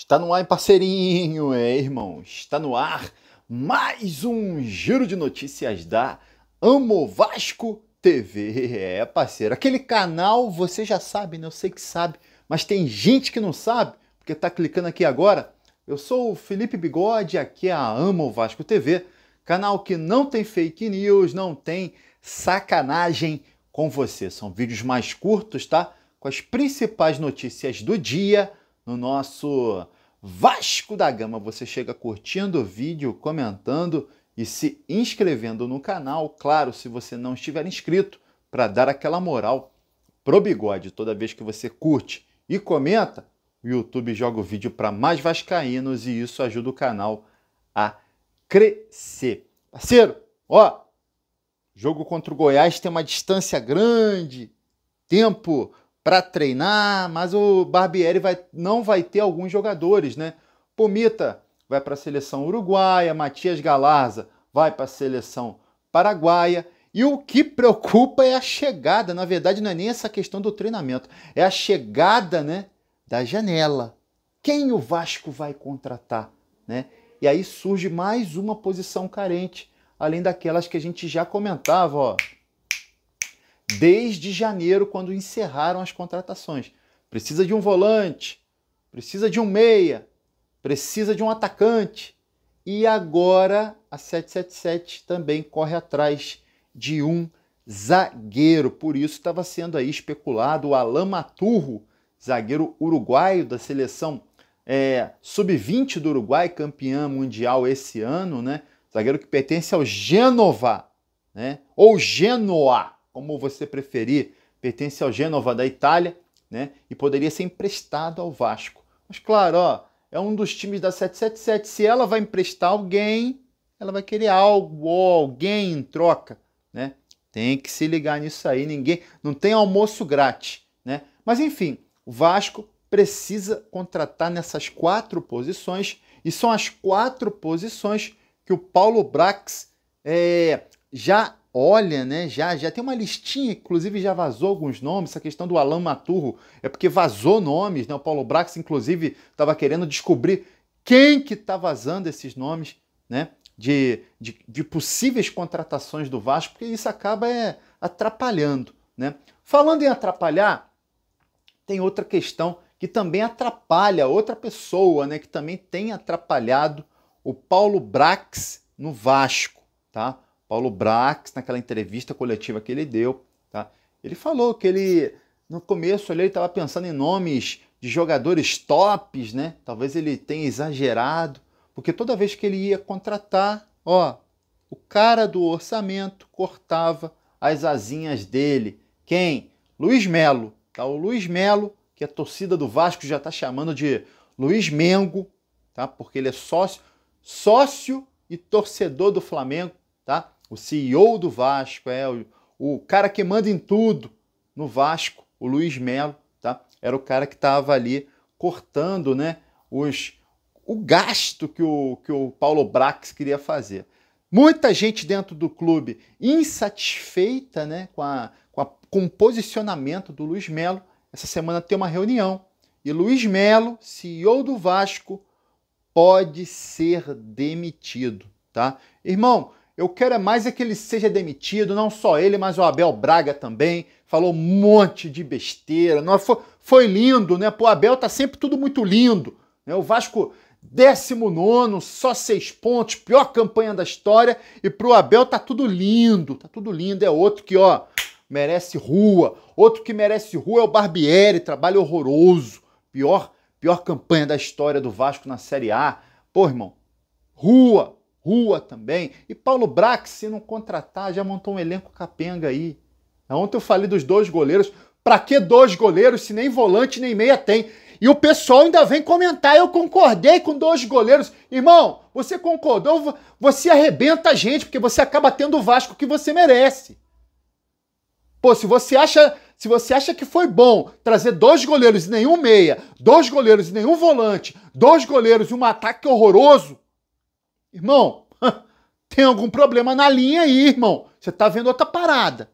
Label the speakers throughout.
Speaker 1: Está no ar, parceirinho, é, irmão. Está no ar mais um giro de notícias da Amo Vasco TV. É, parceiro. Aquele canal você já sabe, né? Eu sei que sabe, mas tem gente que não sabe, porque tá clicando aqui agora. Eu sou o Felipe Bigode, aqui é a Amo Vasco TV, canal que não tem fake news, não tem sacanagem com você. São vídeos mais curtos, tá? Com as principais notícias do dia no nosso Vasco da Gama. Você chega curtindo o vídeo, comentando e se inscrevendo no canal. Claro, se você não estiver inscrito, para dar aquela moral pro bigode. Toda vez que você curte e comenta, o YouTube joga o vídeo para mais vascaínos e isso ajuda o canal a crescer. Parceiro, ó, jogo contra o Goiás tem uma distância grande, tempo para treinar, mas o Barbieri vai, não vai ter alguns jogadores, né? Pomita vai para a seleção uruguaia, Matias Galarza vai para a seleção paraguaia. E o que preocupa é a chegada, na verdade não é nem essa questão do treinamento, é a chegada, né, da janela. Quem o Vasco vai contratar, né? E aí surge mais uma posição carente, além daquelas que a gente já comentava, ó desde janeiro, quando encerraram as contratações. Precisa de um volante, precisa de um meia, precisa de um atacante. E agora a 777 também corre atrás de um zagueiro. Por isso estava sendo aí especulado o Alain Maturro, zagueiro uruguaio da seleção é, sub-20 do Uruguai, campeã mundial esse ano, né? Zagueiro que pertence ao Genova, né? Ou Genoa, como você preferir, pertence ao Gênova da Itália, né? E poderia ser emprestado ao Vasco. Mas claro, ó, é um dos times da 777. Se ela vai emprestar alguém, ela vai querer algo ou alguém em troca, né? Tem que se ligar nisso aí, ninguém, não tem almoço grátis, né? Mas enfim, o Vasco precisa contratar nessas quatro posições e são as quatro posições que o Paulo Brax é, já olha, né, já, já tem uma listinha, inclusive já vazou alguns nomes, essa questão do Alan Maturro é porque vazou nomes, né? O Paulo Brax, inclusive, estava querendo descobrir quem que está vazando esses nomes, né? De, de, de, possíveis contratações do Vasco, porque isso acaba é, atrapalhando. Né? Falando em atrapalhar, tem outra questão que também atrapalha outra pessoa, né? Que também tem atrapalhado o Paulo Brax no Vasco. Tá? Paulo Brax, naquela entrevista coletiva que ele deu, tá? ele falou que ele, no começo ali, ele estava pensando em nomes de jogadores tops, né? Talvez ele tenha exagerado, porque toda vez que ele ia contratar, ó, o cara do orçamento cortava as asinhas dele. Quem? Luiz Melo. Tá? O Luiz Melo, que a torcida do Vasco já está chamando de Luiz Mengo, tá? Porque ele é sócio, sócio e torcedor do Flamengo, tá? o CEO do Vasco, é o, o cara que manda em tudo no Vasco, o Luiz Melo, tá? Era o cara que estava ali cortando, né, os o gasto que o, que o Paulo Brax queria fazer. Muita gente dentro do clube insatisfeita né, com, a, com, a, com o posicionamento do Luiz Melo. Essa semana tem uma reunião e Luiz Melo, CEO do Vasco, pode ser demitido. tá? Irmão, eu quero é mais é que ele seja demitido, não só ele, mas o Abel Braga também. Falou um monte de besteira. Não, é? foi, foi lindo, né? Pô, o Abel tá sempre tudo muito lindo. Né? O Vasco, 19, só seis pontos, pior campanha da história. E pro Abel tá tudo lindo, tá tudo lindo. É outro que, ó, merece rua. Outro que merece rua é o Barbieri, trabalho horroroso. Pior, pior campanha da história do Vasco na Série A. Pô, irmão, rua, rua também. E Paulo Brax, se não contratar, já montou um elenco capenga aí. Ontem eu falei dos dois goleiros. Pra que dois goleiros se nem volante nem meia tem? E o pessoal ainda vem comentar. Eu concordei com dois goleiros. Irmão, você concordou? Você arrebenta a gente, porque você acaba tendo o Vasco que você merece. Pô, se você acha, se você acha que foi bom trazer dois goleiros e nenhum meia, dois goleiros e nenhum volante, dois goleiros e um ataque horroroso, Irmão, tem algum problema na linha aí, irmão. Você tá vendo outra parada.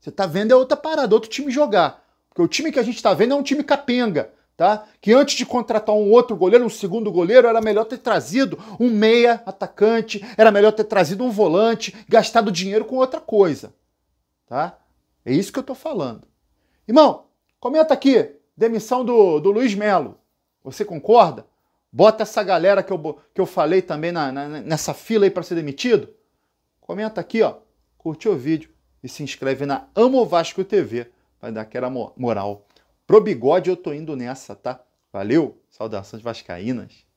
Speaker 1: Você tá vendo é outra parada, outro time jogar. Porque o time que a gente tá vendo é um time capenga, tá? Que antes de contratar um outro goleiro, um segundo goleiro, era melhor ter trazido um meia atacante, era melhor ter trazido um volante, gastado dinheiro com outra coisa, tá? É isso que eu tô falando. Irmão, comenta aqui, demissão do, do Luiz Melo. Você concorda? Bota essa galera que eu, que eu falei também na, na nessa fila aí para ser demitido. Comenta aqui, ó. Curte o vídeo e se inscreve na Amo Vasco TV. Vai dar aquela moral. Pro bigode eu tô indo nessa, tá? Valeu, saudações vascaínas.